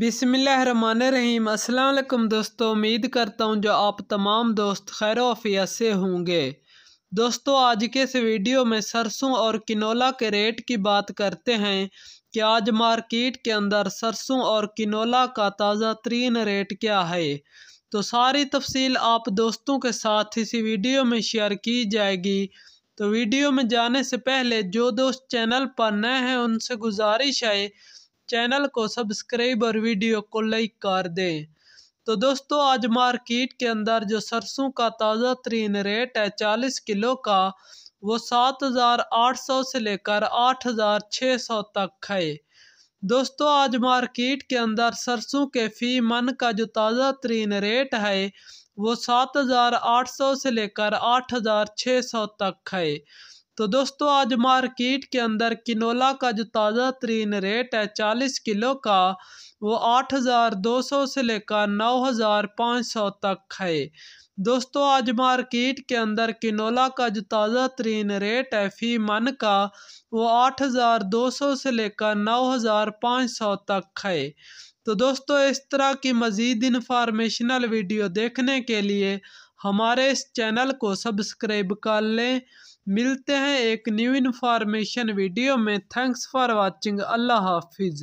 बिसमीम अल्लाम दोस्तों उम्मीद करता हूँ जो आप तमाम दोस्त खैर वफियत से होंगे दोस्तों आज के इस वीडियो में सरसों और किनोला के रेट की बात करते हैं कि आज मार्केट के अंदर सरसों और किनोला का ताज़ा तरीन रेट क्या है तो सारी तफसील आप दोस्तों के साथ इसी वीडियो में शेयर की जाएगी तो वीडियो में जाने से पहले जो दोस्त चैनल पर नए हैं उनसे गुजारिश है चैनल को सब्सक्राइब और वीडियो को लाइक कर दें तो दोस्तों आज मार्केट के अंदर जो सरसों का ताज़ा तरीन रेट है चालीस किलो का वो सात हज़ार आठ सौ से लेकर आठ हज़ार छः सौ तक है दोस्तों आज मार्केट के अंदर सरसों के फी मन का जो ताज़ा तरीन रेट है वो सात हज़ार आठ सौ से लेकर आठ हज़ार छः सौ तक है तो दोस्तों आज मार्केट के अंदर किनोला का जो ताज़ा तरीन रेट है चालीस किलो का वो आठ हज़ार दो सौ से लेकर नौ हज़ार पाँच सौ तक है दोस्तों आज मार्केट के अंदर किनोला का जो ताज़ा तरीन रेट है फी मन का वो आठ हज़ार दो सौ से लेकर नौ हज़ार पाँच सौ तक है तो दोस्तों इस तरह की मज़ीद इन्फॉर्मेशनल वीडियो देखने के लिए हमारे इस चैनल को सब्सक्राइब कर लें मिलते हैं एक न्यू इन्फॉर्मेशन वीडियो में थैंक्स फॉर वाचिंग अल्लाह हाफिज़